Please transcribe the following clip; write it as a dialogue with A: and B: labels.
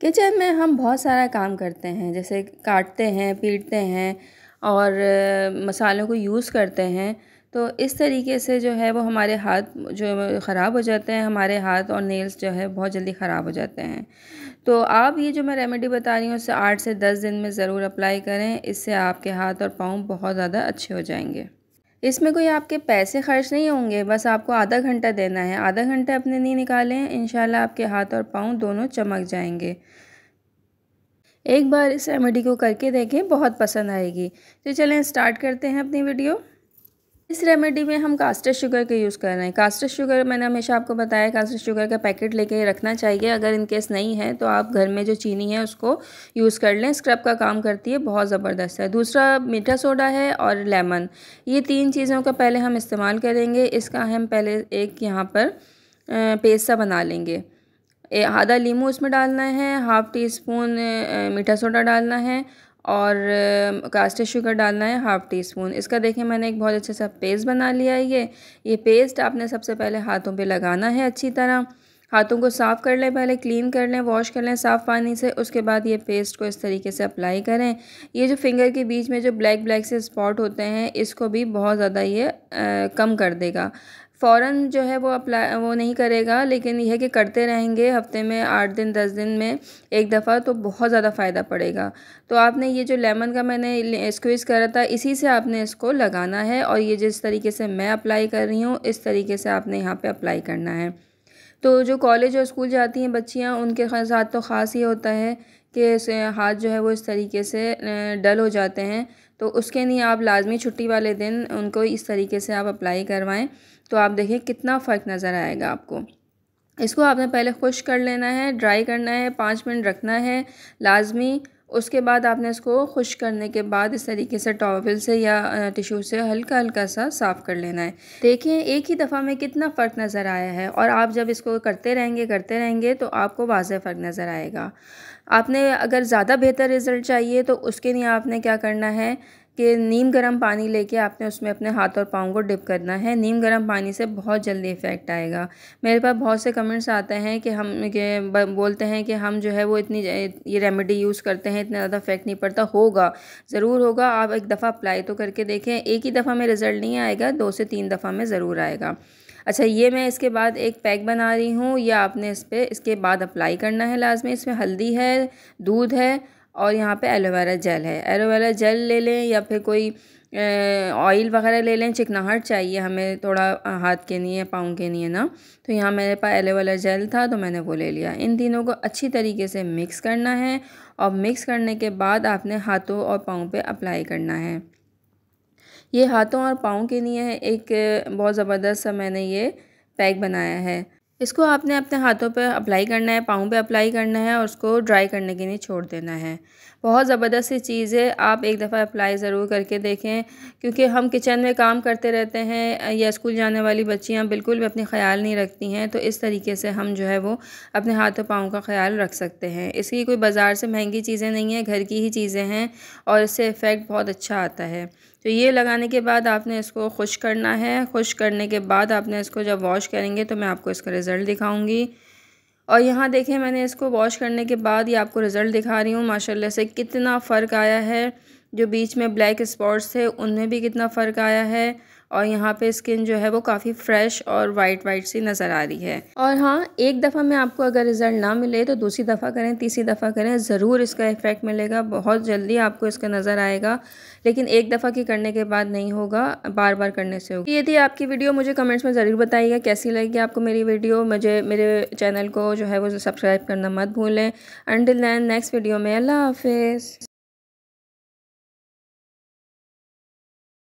A: kitchen में हम बहुत सारा काम करते हैं जैसे काटते हैं पीटते हैं और मसालों को यूज़ करते हैं तो इस तरीके से जो है वो हमारे हाथ जो ख़राब हो जाते हैं हमारे हाथ और नेल्स जो है बहुत जल्दी ख़राब हो जाते हैं तो आप ये जो मैं रेमेडी बता रही हूँ उससे आठ से दस दिन में ज़रूर अप्लाई करें इससे आपके हाथ और पाँव बहुत ज़्यादा अच्छे हो जाएंगे इसमें कोई आपके पैसे खर्च नहीं होंगे बस आपको आधा घंटा देना है आधा घंटा अपने नहीं निकालें इन आपके हाथ और पाँव दोनों चमक जाएंगे एक बार इस रेमेडी को करके देखें बहुत पसंद आएगी तो चलें स्टार्ट करते हैं अपनी वीडियो इस रेमेडी में हम कास्टर शुगर का यूज़ कर रहे हैं कास्टर शुगर मैंने हमेशा आपको बताया कास्टर शुगर का पैकेट लेके रखना चाहिए अगर इन केस नहीं है तो आप घर में जो चीनी है उसको यूज़ कर लें स्क्रब का काम करती है बहुत ज़बरदस्त है दूसरा मीठा सोडा है और लेमन ये तीन चीज़ों का पहले हम इस्तेमाल करेंगे इसका हम पहले एक यहाँ पर पेस्ट सा बना लेंगे आधा लीमू उसमें डालना है हाफ़ टी स्पून मीठा सोडा डालना है और कास्टर शुगर डालना है हाफ़ टी स्पून इसका देखें मैंने एक बहुत अच्छा सा पेस्ट बना लिया है ये ये पेस्ट आपने सबसे पहले हाथों पे लगाना है अच्छी तरह हाथों को साफ़ कर लें पहले क्लीन कर लें वॉश कर लें साफ़ पानी से उसके बाद ये पेस्ट को इस तरीके से अप्लाई करें ये जो फिंगर के बीच में जो ब्लैक ब्लैक से स्पॉट होते हैं इसको भी बहुत ज़्यादा ये आ, कम कर देगा फ़ौरन जो है वो अप्लाई वो नहीं करेगा लेकिन यह कि करते रहेंगे हफ्ते में आठ दिन दस दिन में एक दफ़ा तो बहुत ज़्यादा फ़ायदा पड़ेगा तो आपने ये जो लेमन का मैंने स्क्वीज़ करा था इसी से आपने इसको लगाना है और ये जिस तरीके से मैं अप्लाई कर रही हूँ इस तरीके से आपने यहाँ पर अप्लाई करना है तो जो कॉलेज और स्कूल जाती हैं बच्चियाँ उनके साथ तो ख़ास ही होता है के हाथ जो है वो इस तरीके से डल हो जाते हैं तो उसके लिए आप लाजमी छुट्टी वाले दिन उनको इस तरीके से आप अप्लाई करवाएं तो आप देखिए कितना फ़र्क नज़र आएगा आपको इसको आपने पहले खुश कर लेना है ड्राई करना है पाँच मिनट रखना है लाजमी उसके बाद आपने इसको खुश करने के बाद इस तरीके से टॉवल से या टिश्यू से हल्का हल्का सा साफ़ कर लेना है देखिए एक ही दफ़ा में कितना फ़र्क नज़र आया है और आप जब इसको करते रहेंगे करते रहेंगे तो आपको वाज फ़र्क नज़र आएगा आपने अगर ज़्यादा बेहतर रिज़ल्ट चाहिए तो उसके लिए आपने क्या करना है कि नीम गर्म पानी लेके आपने उसमें अपने हाथ और पाँव को डिप करना है नीम गर्म पानी से बहुत जल्दी इफ़ेक्ट आएगा मेरे पास बहुत से कमेंट्स आते हैं कि हम के बोलते हैं कि हम जो है वो इतनी ये रेमेडी यूज़ करते हैं इतना ज़्यादा इफ़ेक्ट नहीं पड़ता होगा ज़रूर होगा आप एक दफ़ा अप्लाई तो करके देखें एक ही दफ़ा में रिज़ल्ट नहीं आएगा दो से तीन दफ़ा में ज़रूर आएगा अच्छा ये मैं इसके बाद एक पैक बना रही हूँ या आपने इस पर इसके बाद अप्लाई करना है लाजमी इसमें हल्दी है दूध है और यहाँ पे एलोवेरा जेल है एलोवेरा जेल ले लें या फिर कोई ऑयल वगैरह ले लें चिकनाहट चाहिए हमें थोड़ा हाथ के लिए पाँव के लिए ना तो यहाँ मेरे पास एलोवेरा जेल था तो मैंने वो ले लिया इन तीनों को अच्छी तरीके से मिक्स करना है और मिक्स करने के बाद आपने हाथों और पाँव पर अप्लाई करना है ये हाथों और पाँव के लिए एक बहुत ज़बरदस्त सा मैंने ये पैक बनाया है इसको आपने अपने हाथों पे अप्लाई करना है पाँव पे अप्लाई करना है और उसको ड्राई करने के लिए छोड़ देना है बहुत ज़बरदस्त सी चीज़ है आप एक दफ़ा अप्लाई ज़रूर करके देखें क्योंकि हम किचन में काम करते रहते हैं या स्कूल जाने वाली बच्चियाँ बिल्कुल भी अपने ख्याल नहीं रखती हैं तो इस तरीके से हम जो है वो अपने हाथों पाँव का ख्याल रख सकते हैं इसकी कोई बाज़ार से महंगी चीज़ें नहीं हैं घर की ही चीज़ें हैं और इससे इफ़ेक्ट बहुत अच्छा आता है तो ये लगाने के बाद आपने इसको खुश करना है खुश करने के बाद आपने इसको जब वॉश करेंगे तो मैं आपको इसका रिज़ल्ट दिखाऊँगी और यहाँ देखें मैंने इसको वॉश करने के बाद ये आपको रिज़ल्ट दिखा रही हूँ माशाला से कितना फ़र्क आया है जो बीच में ब्लैक स्पॉट्स थे उनमें भी कितना फ़र्क आया है और यहाँ पे स्किन जो है वो काफ़ी फ्रेश और वाइट वाइट सी नज़र आ रही है और हाँ एक दफ़ा में आपको अगर रिजल्ट ना मिले तो दूसरी दफ़ा करें तीसरी दफ़ा करें ज़रूर इसका इफेक्ट मिलेगा बहुत जल्दी आपको इसका नज़र आएगा लेकिन एक दफ़ा की करने के बाद नहीं होगा बार बार करने से होगी ये थी आपकी वीडियो मुझे कमेंट्स में ज़रूर बताइएगा कैसी लगेगी आपको मेरी वीडियो मुझे मेरे चैनल को जो है वो सब्सक्राइब करना मत भूलें अंडिल दैन नेक्स्ट वीडियो में अल्लाह हाफिज़